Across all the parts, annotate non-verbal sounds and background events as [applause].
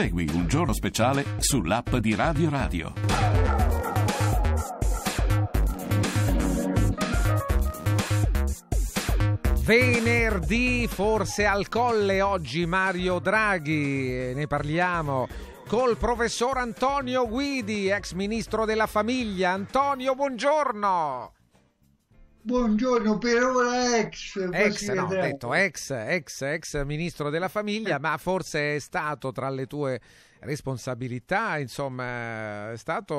Segui un giorno speciale sull'app di Radio Radio. Venerdì, forse al colle oggi Mario Draghi, ne parliamo col professor Antonio Guidi, ex ministro della famiglia. Antonio, buongiorno. Buongiorno, per ora ex. Ex, no, detto ex, ex, ex ministro della famiglia, ma forse è stato tra le tue responsabilità, insomma, è stato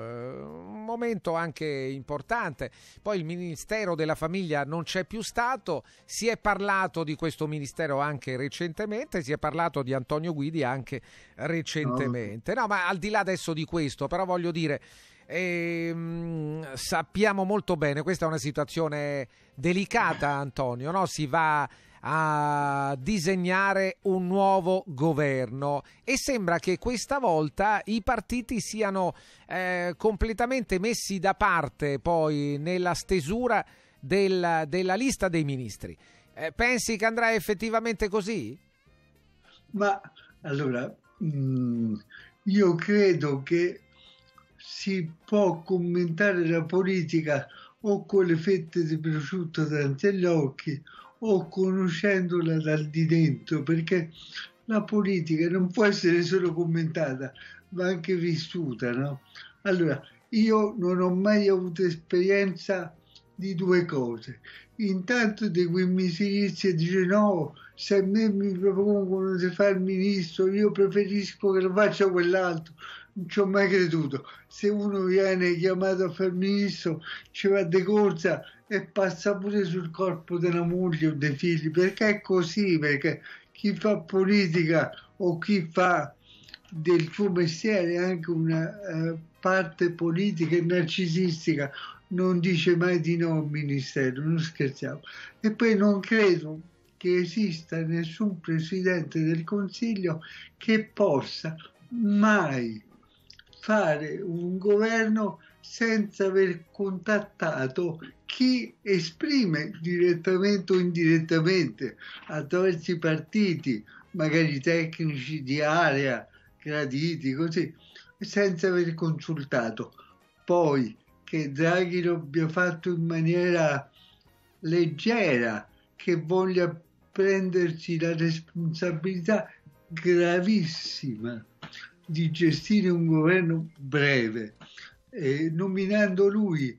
eh, un momento anche importante. Poi il Ministero della Famiglia non c'è più stato, si è parlato di questo ministero anche recentemente, si è parlato di Antonio Guidi anche recentemente. No, ma al di là adesso di questo, però voglio dire e, ehm, mh, sappiamo molto bene, questa è una situazione delicata, Antonio, no? si va a disegnare un nuovo governo e sembra che questa volta i partiti siano eh, completamente messi da parte poi nella stesura del, della lista dei ministri. Eh, pensi che andrà effettivamente così? Ma allora, mh, mm, io credo che si può commentare la politica o con le fette di prosciutto davanti agli occhi o conoscendola dal di dentro, perché la politica non può essere solo commentata, ma anche vissuta. No? Allora, io non ho mai avuto esperienza di due cose. Intanto di cui mi si inizia a dire no, se a me mi propongono di fare il ministro, io preferisco che lo faccia quell'altro non ci ho mai creduto. Se uno viene chiamato a ministro, ci va di corsa e passa pure sul corpo della moglie o dei figli, perché è così, perché chi fa politica o chi fa del suo mestiere anche una eh, parte politica e narcisistica non dice mai di no al ministero, non scherziamo. E poi non credo che esista nessun presidente del Consiglio che possa mai fare un governo senza aver contattato chi esprime direttamente o indirettamente attraverso i partiti, magari tecnici di area, graditi, così, senza aver consultato. Poi che Draghi lo abbia fatto in maniera leggera, che voglia prendersi la responsabilità gravissima di gestire un governo breve, eh, nominando lui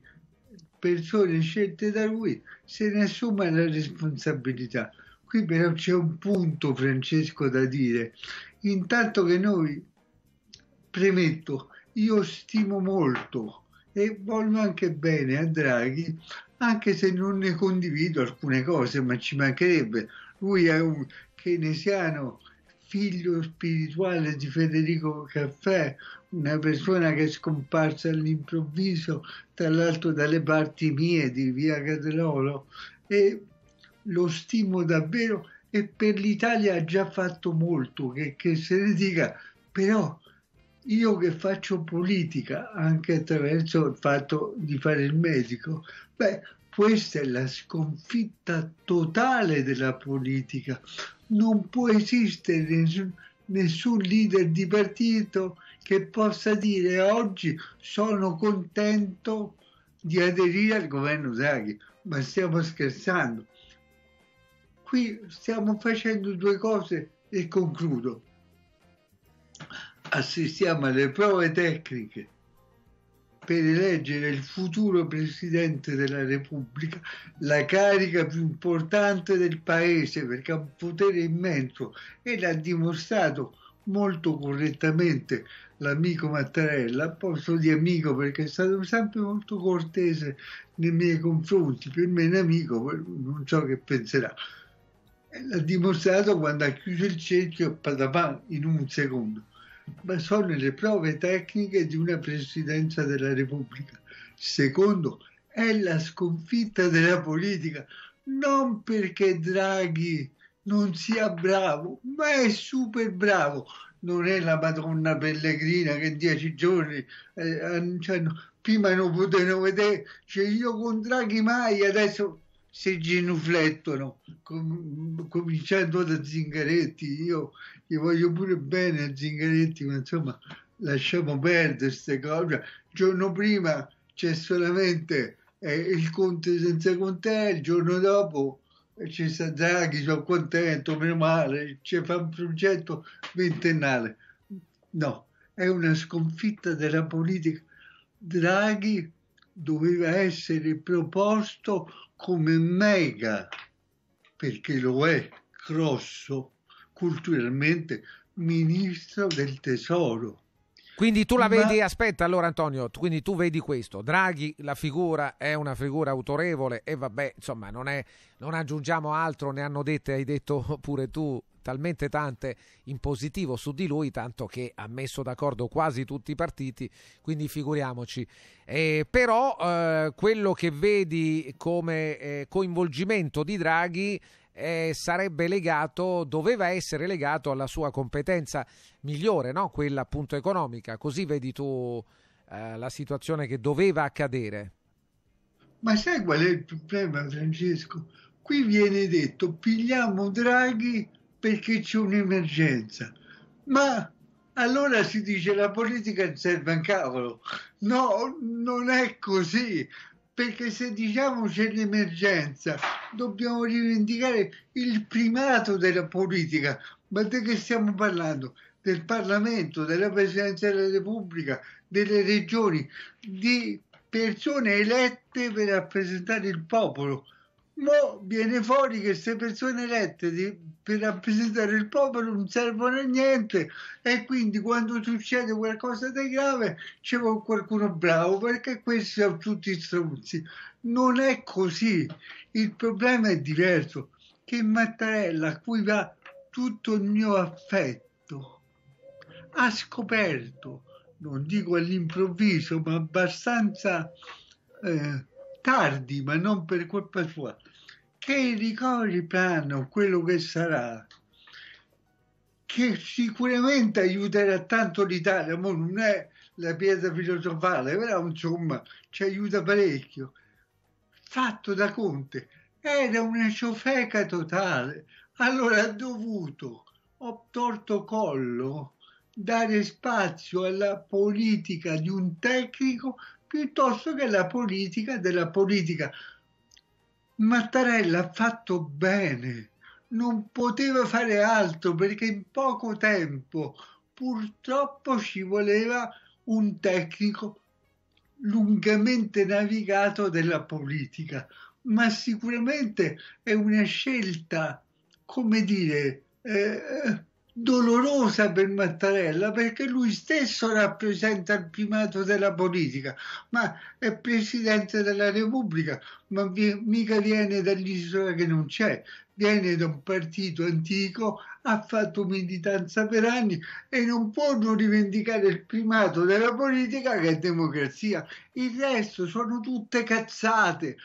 persone scelte da lui, se ne assuma la responsabilità. Qui però c'è un punto, Francesco, da dire. Intanto che noi, premetto, io stimo molto e voglio anche bene a Draghi, anche se non ne condivido alcune cose, ma ci mancherebbe. Lui è un keynesiano figlio spirituale di Federico Caffè, una persona che è scomparsa all'improvviso, tra l'altro dalle parti mie di Via Cadelolo, e lo stimo davvero e per l'Italia ha già fatto molto, che, che se ne dica, però io che faccio politica anche attraverso il fatto di fare il medico, beh, questa è la sconfitta totale della politica non può esistere nessun leader di partito che possa dire oggi sono contento di aderire al governo Draghi, ma stiamo scherzando. Qui stiamo facendo due cose e concludo. Assistiamo alle prove tecniche per eleggere il futuro Presidente della Repubblica, la carica più importante del Paese perché ha un potere immenso e l'ha dimostrato molto correttamente l'amico Mattarella, a posto di amico perché è stato sempre molto cortese nei miei confronti, per me è un amico, non so che penserà. L'ha dimostrato quando ha chiuso il cerchio a Padapan in un secondo ma sono le prove tecniche di una presidenza della Repubblica. Secondo, è la sconfitta della politica, non perché Draghi non sia bravo, ma è super bravo. Non è la Madonna Pellegrina che in dieci giorni eh, annunciano, prima non potevano vedere, cioè io con Draghi mai, adesso si genuflettono, com- cominciando da Zingaretti. Io gli voglio pure bene a Zingaretti, ma insomma lasciamo perdere queste cose. Il giorno prima c'è solamente eh, il Conte senza Conte, il giorno dopo eh, c'è Draghi, sono contento, meno male, c'è fa un progetto ventennale. No, è una sconfitta della politica. Draghi doveva essere proposto come mega, perché lo è grosso, culturalmente ministro del tesoro. Quindi tu la vedi, Ma... aspetta allora Antonio, quindi tu vedi questo, Draghi la figura è una figura autorevole e vabbè, insomma non, è, non aggiungiamo altro, ne hanno dette, hai detto pure tu talmente tante in positivo su di lui, tanto che ha messo d'accordo quasi tutti i partiti, quindi figuriamoci. Eh, però eh, quello che vedi come eh, coinvolgimento di Draghi eh, sarebbe legato, doveva essere legato alla sua competenza migliore, no? quella appunto economica. Così vedi tu eh, la situazione che doveva accadere. Ma sai qual è il problema, Francesco? Qui viene detto pigliamo Draghi perché c'è un'emergenza. Ma allora si dice la politica serve un cavolo. No, non è così, perché se diciamo c'è l'emergenza, dobbiamo rivendicare il primato della politica. Ma di che stiamo parlando? Del Parlamento, della Presidenza della Repubblica, delle regioni, di persone elette per rappresentare il popolo Mo viene fuori che queste persone elette di, per rappresentare il popolo non servono a niente e quindi quando succede qualcosa di grave c'è qualcuno bravo perché questi sono tutti stronzi. Non è così, il problema è diverso, che Mattarella, a cui va tutto il mio affetto, ha scoperto, non dico all'improvviso, ma abbastanza eh, tardi, ma non per colpa sua, che ricordi piano quello che sarà, che sicuramente aiuterà tanto l'Italia, ma non è la pietra filosofale, però insomma ci aiuta parecchio, fatto da Conte, era una ciofeca totale, allora ha dovuto, ho torto collo, dare spazio alla politica di un tecnico piuttosto che alla politica della politica Mattarella ha fatto bene, non poteva fare altro perché in poco tempo purtroppo ci voleva un tecnico lungamente navigato della politica, ma sicuramente è una scelta, come dire, eh, dolorosa per Mattarella perché lui stesso rappresenta il primato della politica, ma è presidente della Repubblica, ma vi, mica viene dall'isola che non c'è, viene da un partito antico, ha fatto militanza per anni e non può non rivendicare il primato della politica che è democrazia. Il resto sono tutte cazzate.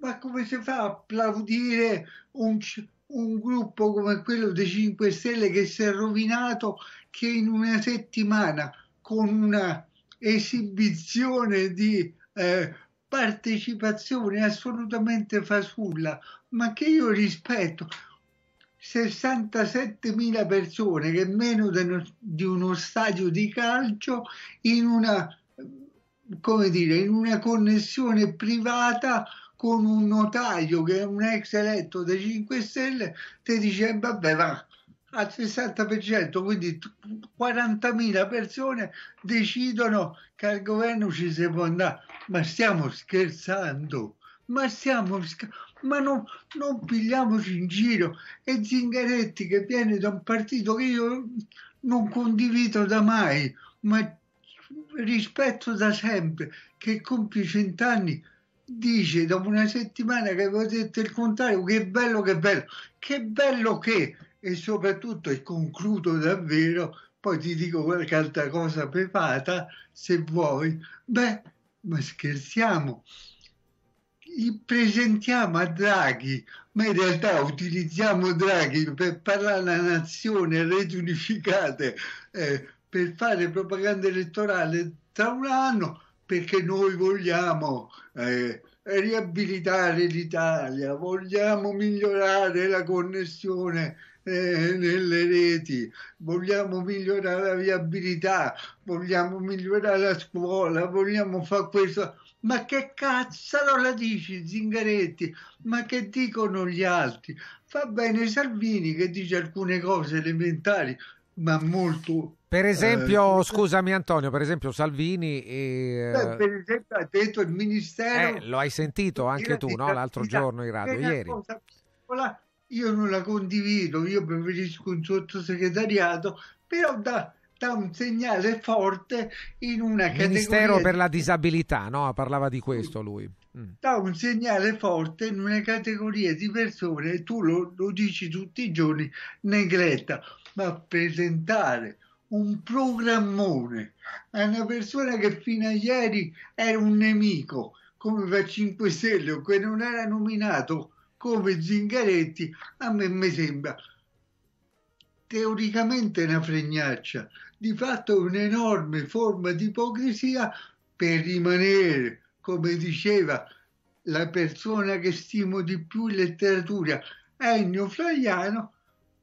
Ma come si fa a applaudire un, un gruppo come quello dei 5 Stelle che si è rovinato che in una settimana con una esibizione di eh, partecipazione assolutamente fasulla, ma che io rispetto. 67.000 persone che meno no, di uno stadio di calcio in una, come dire, in una connessione privata con un notaio che è un ex eletto dei 5 Stelle, ti dice vabbè va al 60%, quindi 40.000 persone decidono che al governo ci si può andare. Ma stiamo scherzando, ma stiamo scherzando ma non, non, pigliamoci in giro. E Zingaretti che viene da un partito che io non condivido da mai, ma rispetto da sempre, che compie cent'anni, dice dopo una settimana che avevo detto il contrario, che bello, che bello, che bello che, e soprattutto, e concludo davvero, poi ti dico qualche altra cosa privata, se vuoi, beh, ma scherziamo, presentiamo a Draghi, ma in realtà utilizziamo Draghi per parlare alla nazione, alle reti unificate, eh, per fare propaganda elettorale tra un anno, perché noi vogliamo eh, riabilitare l'Italia, vogliamo migliorare la connessione eh, nelle reti, vogliamo migliorare la viabilità, vogliamo migliorare la scuola, vogliamo fare questo. Ma che cazzo la dici Zingaretti? Ma che dicono gli altri? Fa bene Salvini che dice alcune cose elementari, ma molto... Per esempio, eh, scusami Antonio, per esempio Salvini... Eh, per esempio ha detto il Ministero... Eh, lo hai sentito anche tu, no? L'altro giorno in radio, ieri. Piccola, io non la condivido, io preferisco un sottosegretariato, però dà, da un segnale forte in una categoria... Ministero per la disabilità, no? Parlava di questo lui mm. dà un segnale forte in una categoria di persone, tu lo, lo dici tutti i giorni, negletta ma presentare un programmone a una persona che fino a ieri era un nemico come fa 5 Stelle o che non era nominato come Zingaretti, a me mi sembra teoricamente una fregnaccia, di fatto un'enorme forma di ipocrisia per rimanere, come diceva la persona che stimo di più in letteratura, Ennio Flaiano,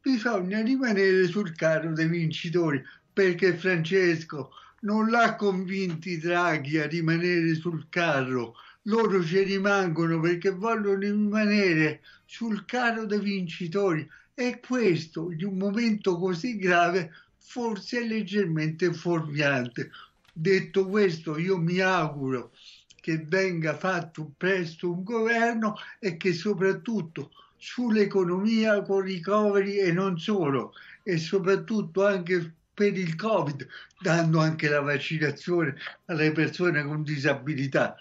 bisogna rimanere sul carro dei vincitori perché Francesco non l'ha convinti Draghi a rimanere sul carro, loro ci rimangono perché vogliono rimanere sul carro dei vincitori e questo in un momento così grave forse è leggermente fuorviante. Detto questo io mi auguro che venga fatto presto un governo e che soprattutto sull'economia con ricoveri e non solo e soprattutto anche per il Covid, dando anche la vaccinazione alle persone con disabilità.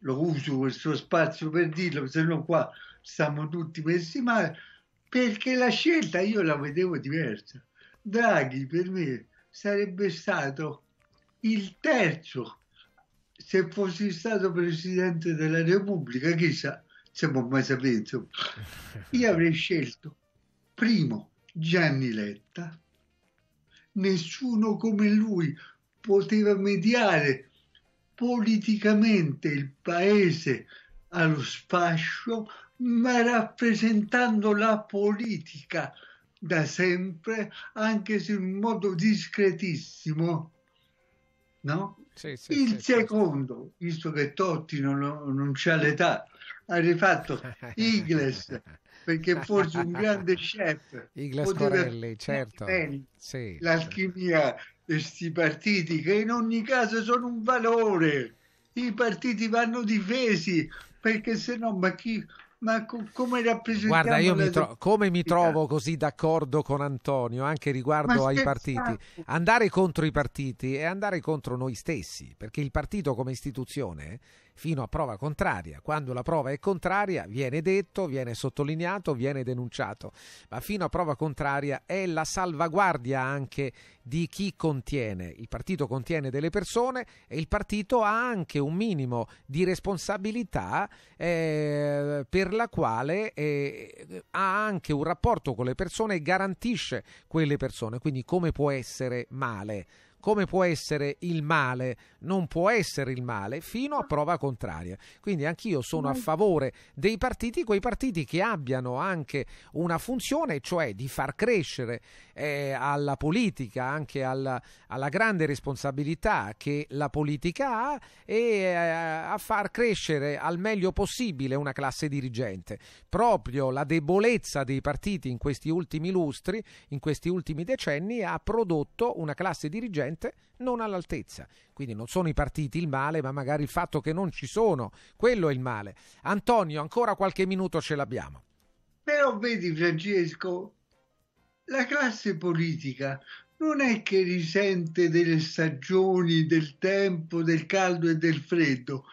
Lo uso questo spazio per dirlo, se no qua stiamo tutti messi male, perché la scelta io la vedevo diversa. Draghi per me sarebbe stato il terzo se fossi stato Presidente della Repubblica, chissà, se insomma, mai sapere, insomma. Io avrei scelto, primo, Gianni Letta, nessuno come lui poteva mediare politicamente il paese allo sfascio, ma rappresentando la politica da sempre, anche se in modo discretissimo. No? Sì, sì, il sì, secondo, visto che Totti non, non c'ha l'età, ha rifatto [laughs] Igles, perché forse un grande chef Igles Corelli, certo. Sì. Certo. l'alchimia di questi partiti, che in ogni caso sono un valore. I partiti vanno difesi, perché se no, ma chi, ma co- come rappresentiamo Guarda, io mi tro- come mi trovo così d'accordo con Antonio anche riguardo ai partiti. Andare contro i partiti è andare contro noi stessi, perché il partito come istituzione fino a prova contraria. Quando la prova è contraria viene detto, viene sottolineato, viene denunciato, ma fino a prova contraria è la salvaguardia anche di chi contiene. Il partito contiene delle persone e il partito ha anche un minimo di responsabilità eh, per la quale eh, ha anche un rapporto con le persone e garantisce quelle persone, quindi come può essere male? come può essere il male, non può essere il male fino a prova contraria. Quindi anch'io sono a favore dei partiti, quei partiti che abbiano anche una funzione, cioè di far crescere eh, alla politica, anche alla, alla, grande responsabilità che la politica ha e eh, a far crescere al meglio possibile una classe dirigente. Proprio la debolezza dei partiti in questi ultimi lustri, in questi ultimi decenni, ha prodotto una classe dirigente gente non all'altezza. Quindi non sono i partiti il male, ma magari il fatto che non ci sono, quello è il male. Antonio, ancora qualche minuto ce l'abbiamo. Però vedi Francesco, la classe politica non è che risente delle stagioni, del tempo, del caldo e del freddo,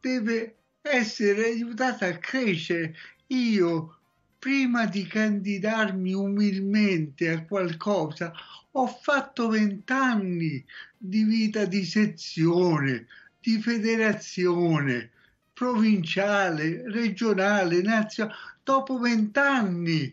deve essere aiutata a crescere. Io prima di candidarmi umilmente a qualcosa, ho fatto vent'anni di vita di sezione, di federazione provinciale, regionale, nazionale. Dopo vent'anni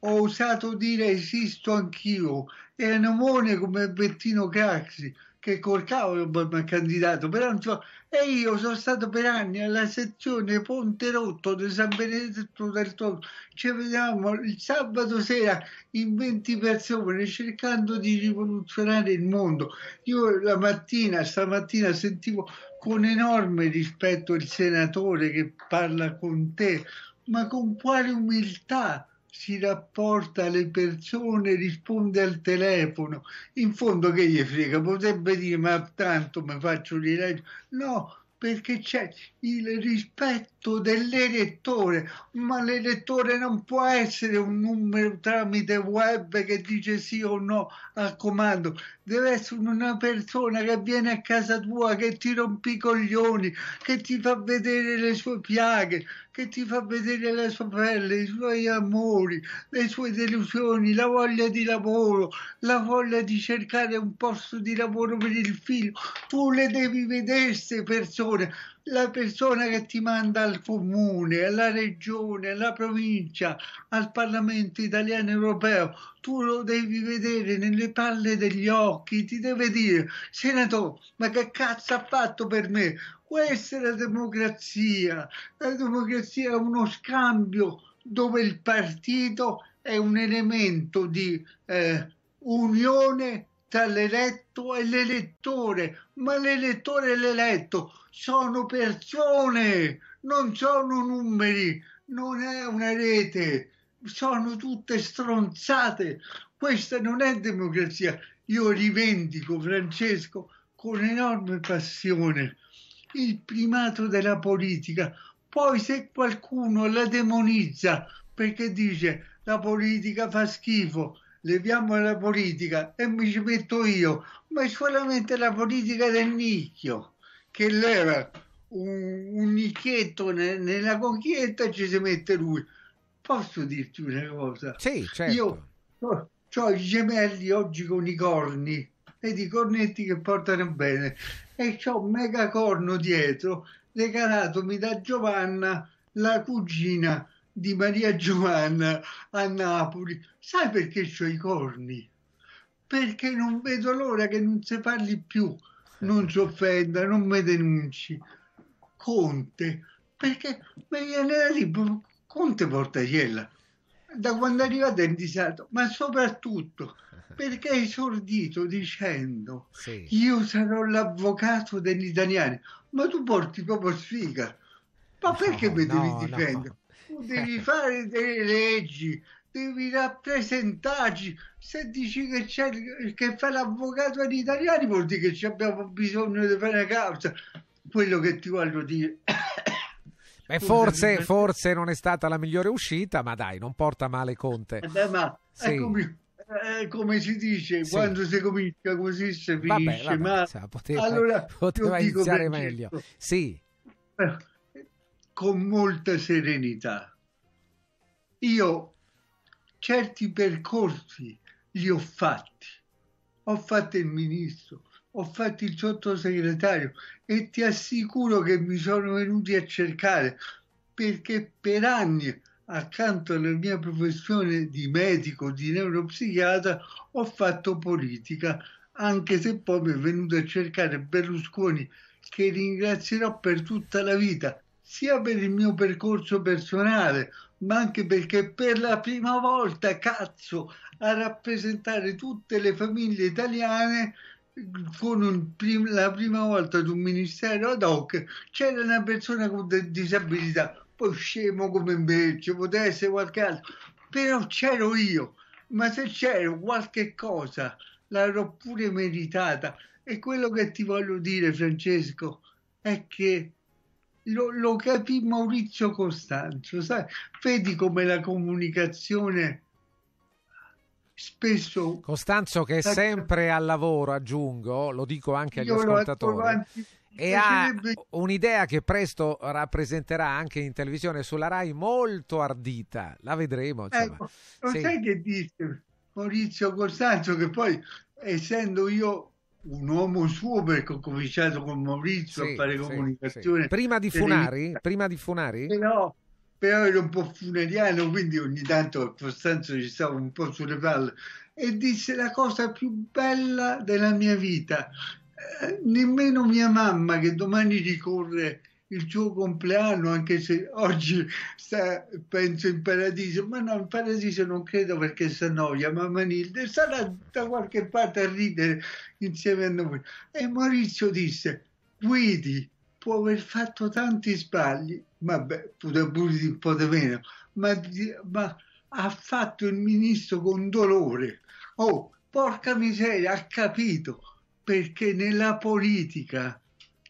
ho osato dire esisto anch'io e anemone come Bettino Craxi che col cavolo mi ha candidato, però insomma, e io sono stato per anni alla sezione Ponte Rotto di San Benedetto del Toro. Ci vediamo il sabato sera in 20 persone cercando di rivoluzionare il mondo. Io la mattina, stamattina sentivo con enorme rispetto il senatore che parla con te, ma con quale umiltà si rapporta alle persone, risponde al telefono. In fondo che gli frega? Potrebbe dire ma tanto mi faccio rileggere. No, perché c'è il rispetto dell'elettore, ma l'elettore non può essere un numero tramite web che dice sì o no al comando, deve essere una persona che viene a casa tua, che ti rompe i coglioni, che ti fa vedere le sue piaghe, che ti fa vedere la sua pelle, i suoi amori, le sue delusioni, la voglia di lavoro, la voglia di cercare un posto di lavoro per il figlio. Tu le devi vedere queste persone, la persona che ti manda al comune, alla regione, alla provincia, al Parlamento italiano e europeo, tu lo devi vedere nelle palle degli occhi, ti deve dire, senatore, ma che cazzo ha fatto per me? Questa è la democrazia, la democrazia è uno scambio dove il partito è un elemento di eh, unione tra l'eletto e l'elettore, ma l'elettore e l'eletto sono persone, non sono numeri, non è una rete, sono tutte stronzate. Questa non è democrazia. Io rivendico, Francesco, con enorme passione il primato della politica. Poi se qualcuno la demonizza perché dice la politica fa schifo, leviamo la politica e mi ci metto io, ma è solamente la politica del nicchio che leva un, un nicchietto ne, nella conchietta e ci si mette lui. Posso dirti una cosa? Sì, certo. Io ho, i gemelli oggi con i corni e i cornetti che portano bene e ho un mega corno dietro regalatomi da Giovanna, la cugina di Maria Giovanna a Napoli. Sai perché ho i corni? Perché non vedo l'ora che non si parli più, non si offenda, non mi denunci. Conte, perché mi viene da lì, boh, Conte Portariella, da quando è arrivato è in disagio, ma soprattutto perché è esordito dicendo sì. io sarò l'avvocato degli italiani, ma tu porti proprio sfiga. Ma perché no, mi devi no, difendere? No devi fare delle leggi, devi rappresentarci. Se dici che, c'è, che fa l'avvocato agli italiani vuol dire che abbiamo bisogno di fare una causa. Quello che ti voglio dire. [coughs] Beh, forse, forse, non è stata la migliore uscita, ma dai, non porta male Conte. Eh, beh, ma sì. eccomi eh, come si dice, sì. quando si comincia così si finisce. Vabbè, vabbè, ma... poteva, allora, poteva iniziare meglio. Sì. Eh con molta serenità. Io certi percorsi li ho fatti. Ho fatto il ministro, ho fatto il sottosegretario e ti assicuro che mi sono venuti a cercare perché per anni accanto alla mia professione di medico, di neuropsichiatra, ho fatto politica, anche se poi mi è venuto a cercare Berlusconi, che ringrazierò per tutta la vita, sia per il mio percorso personale, ma anche perché per la prima volta, cazzo, a rappresentare tutte le famiglie italiane con prim- la prima volta ad un ministero ad hoc c'era una persona con de- disabilità, poi scemo come invece, poteva essere qualche altro, però c'ero io, ma se c'ero qualche cosa l'avrò pure meritata. E quello che ti voglio dire, Francesco, è che lo, lo capì Maurizio Costanzo, sai? vedi come la comunicazione spesso... Costanzo che è sempre al lavoro, aggiungo, lo dico anche agli ascoltatori, e ha un'idea che presto rappresenterà anche in televisione sulla RAI molto ardita, la vedremo. Ecco, lo sì. sai che dice Maurizio Costanzo che poi essendo io un uomo suo perché ho cominciato con Maurizio sì, a fare comunicazione. Sì, sì. Prima di Funari? Prima di Funari? Però, però era un po' funeriano, quindi ogni tanto a Costanzo ci stavo un po' sulle palle e disse la cosa più bella della mia vita. Eh, nemmeno mia mamma che domani ricorre il suo compleanno, anche se oggi sta, penso in paradiso, ma no, in paradiso non credo perché si annoia, ma Manilde sarà da qualche parte a ridere insieme a noi. E Maurizio disse, guidi, può aver fatto tanti sbagli, vabbè, pure pure un po' di meno, ma, ma ha fatto il ministro con dolore. Oh, porca miseria, ha capito, perché nella politica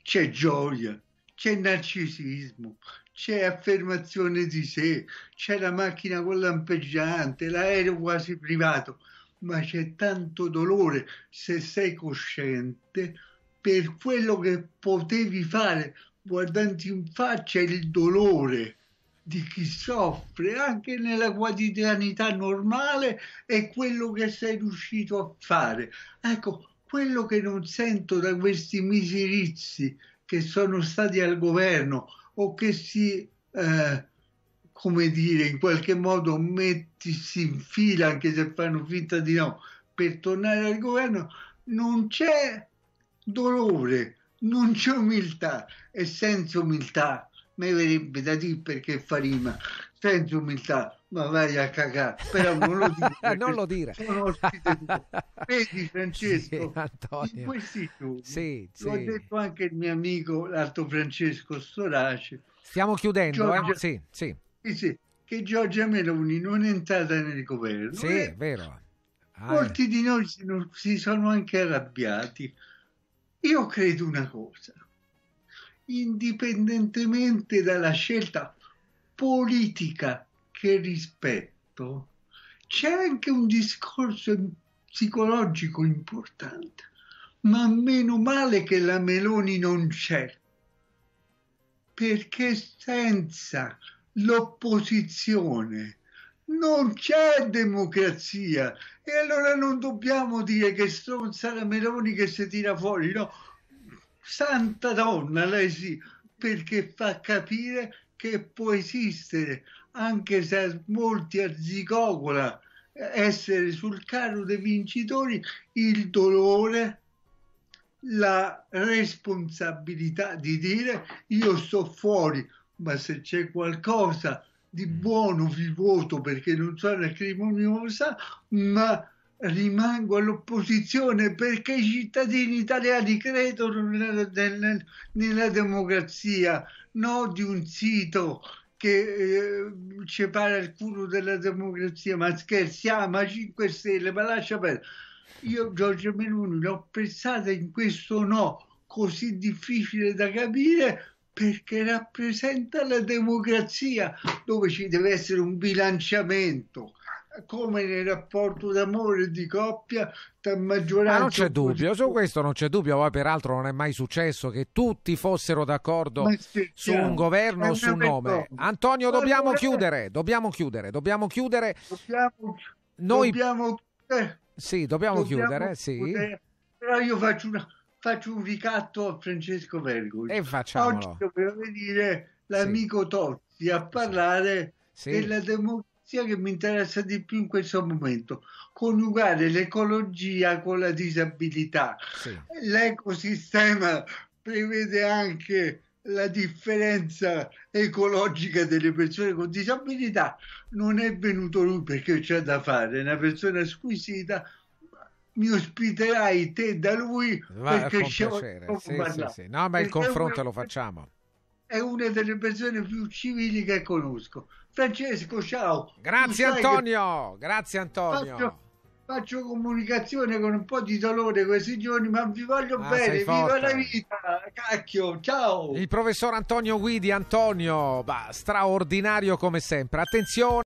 c'è gioia, c'è narcisismo, c'è affermazione di sé, c'è la macchina con lampeggiante, l'aereo quasi privato, ma c'è tanto dolore se sei cosciente per quello che potevi fare guardando in faccia il dolore di chi soffre anche nella quotidianità normale e quello che sei riuscito a fare. Ecco, quello che non sento da questi miserizi che sono stati al governo o che si, eh, come dire, in qualche modo mettisi in fila, anche se fanno finta di no, per tornare al governo, non c'è dolore, non c'è umiltà e senza umiltà mi verrebbe da dire perché fa rima senti umiltà, ma vai a cagare, però non lo dire. [laughs] non lo dire. Vedi [laughs] Francesco, sì, in questi giorni, sì, sì. l'ho detto anche il mio amico, l'altro Francesco Storace. Stiamo chiudendo, Giorgia, eh? sì, sì. Sì, sì, che Giorgia Meloni non è entrata nel governo. Sì, eh? è vero. Ah, molti eh. di noi si sono anche arrabbiati. Io credo una cosa, indipendentemente dalla scelta politica che rispetto, c'è anche un discorso psicologico importante, ma meno male che la Meloni non c'è, perché senza l'opposizione non c'è democrazia e allora non dobbiamo dire che stronza la Meloni che si tira fuori, no? Santa donna, lei sì, perché fa capire che può esistere anche se molti a essere sul carro dei vincitori il dolore la responsabilità di dire io sto fuori ma se c'è qualcosa di mm. buono vi voto perché non sono crimoniosa ma rimango all'opposizione perché i cittadini italiani credono nella, nella, nella democrazia no di un sito che eh, separa il culo della democrazia, ma scherziamo, a ah, 5 Stelle, ma lascia perdere. Io Giorgio Meloni l'ho pensata in questo no così difficile da capire perché rappresenta la democrazia dove ci deve essere un bilanciamento come nel rapporto d'amore di coppia tra maggioranza. Ma non c'è dubbio, su questo non c'è dubbio, poi peraltro non è mai successo che tutti fossero d'accordo su un governo o su un nome. Vergogna. Antonio, dobbiamo allora, chiudere, dobbiamo chiudere, dobbiamo chiudere. Dobbiamo, Noi... dobbiamo, eh, sì, dobbiamo, dobbiamo chiudere, chiudere, sì. Però io faccio, una, faccio, un ricatto a Francesco Vergoli. E facciamolo. Oggi doveva venire l'amico sì. Tozzi a parlare sì. della democrazia malattia che mi interessa di più in questo momento, coniugare l'ecologia con la disabilità. Sì. L'ecosistema prevede anche la differenza ecologica delle persone con disabilità. Non è venuto lui perché c'è da fare, è una persona squisita, mi ospiterai te da lui Ma perché c'è sì, sì, sì. No, ma perché il confronto lo facciamo è una delle persone più civili che conosco. Francesco, ciao. Grazie Antonio, grazie Antonio. Faccio, faccio, comunicazione con un po' di dolore questi giorni, ma vi voglio ah, bene, viva la vita, cacchio, ciao. Il professor Antonio Guidi, Antonio, bah, straordinario come sempre. Attenzione.